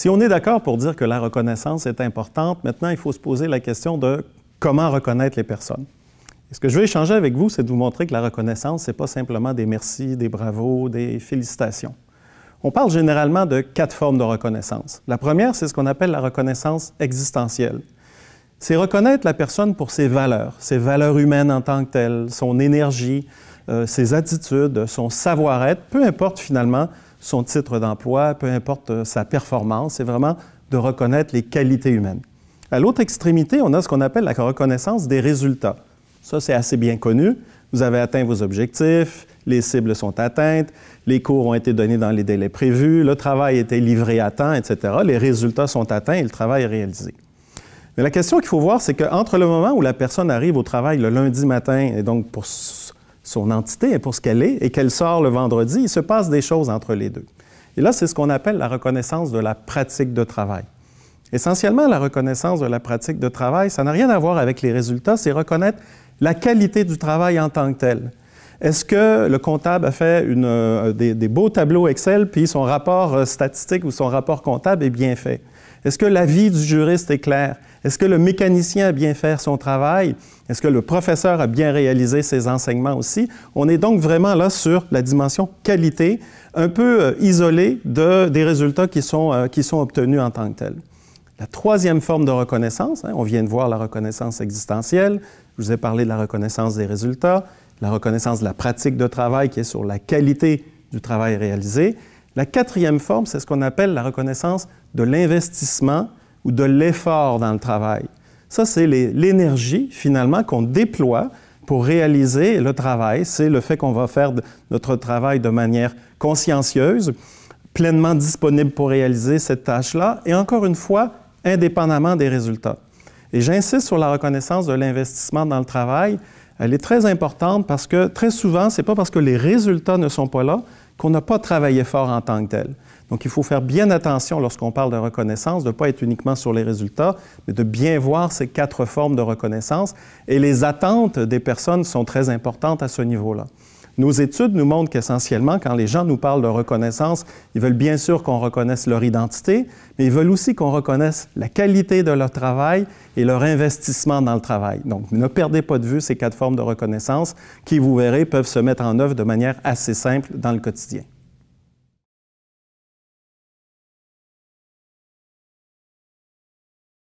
Si on est d'accord pour dire que la reconnaissance est importante, maintenant, il faut se poser la question de comment reconnaître les personnes. Et ce que je veux échanger avec vous, c'est de vous montrer que la reconnaissance, ce n'est pas simplement des merci, des bravos, des félicitations. On parle généralement de quatre formes de reconnaissance. La première, c'est ce qu'on appelle la reconnaissance existentielle. C'est reconnaître la personne pour ses valeurs, ses valeurs humaines en tant que telles, son énergie, euh, ses attitudes, son savoir-être, peu importe finalement son titre d'emploi, peu importe euh, sa performance, c'est vraiment de reconnaître les qualités humaines. À l'autre extrémité, on a ce qu'on appelle la reconnaissance des résultats. Ça, c'est assez bien connu. Vous avez atteint vos objectifs, les cibles sont atteintes, les cours ont été donnés dans les délais prévus, le travail a été livré à temps, etc. Les résultats sont atteints et le travail est réalisé. Mais la question qu'il faut voir, c'est qu'entre le moment où la personne arrive au travail le lundi matin, et donc pour son entité est pour ce qu'elle est et qu'elle sort le vendredi, il se passe des choses entre les deux. Et là, c'est ce qu'on appelle la reconnaissance de la pratique de travail. Essentiellement, la reconnaissance de la pratique de travail, ça n'a rien à voir avec les résultats, c'est reconnaître la qualité du travail en tant que tel. Est-ce que le comptable a fait euh, des, beaux tableaux Excel, puis son rapport euh, statistique ou son rapport comptable est bien fait? Est-ce que l'avis du juriste est clair? Est-ce que le mécanicien a bien fait son travail? Est-ce que le professeur a bien réalisé ses enseignements aussi? On est donc vraiment là sur la dimension qualité, un peu euh, isolée des résultats qui sont, obtenus en tant que tels. La troisième forme de reconnaissance, hein, on vient de voir la reconnaissance existentielle, je vous ai parlé de la reconnaissance des résultats, la reconnaissance de la pratique de travail qui est sur la qualité du travail réalisé. La quatrième forme, c'est ce qu'on appelle la reconnaissance de l'investissement ou de l'effort dans le travail. Ça, c'est l'énergie finalement qu'on déploie pour réaliser le travail. C'est le fait qu'on va faire notre travail de manière consciencieuse, pleinement disponible pour réaliser cette tâche-là, et encore une fois, indépendamment des résultats. Et j'insiste sur la reconnaissance de l'investissement dans le travail elle est très importante parce que très souvent, ce n'est pas parce que les résultats ne sont pas là qu'on n'a pas travaillé fort en tant que tel. Donc, il faut faire bien attention lorsqu'on parle de reconnaissance, de ne pas être uniquement sur les résultats, mais de bien voir ces quatre formes de reconnaissance. Et les attentes des personnes sont très importantes à ce niveau-là. Nos études nous montrent qu'essentiellement, quand les gens nous parlent de reconnaissance, ils veulent bien sûr qu'on reconnaisse leur identité, mais ils veulent aussi qu'on reconnaisse la qualité de leur travail et leur investissement dans le travail. Donc, ne perdez pas de vue ces quatre formes de reconnaissance qui, vous verrez, peuvent se mettre en œuvre de manière assez simple dans le quotidien.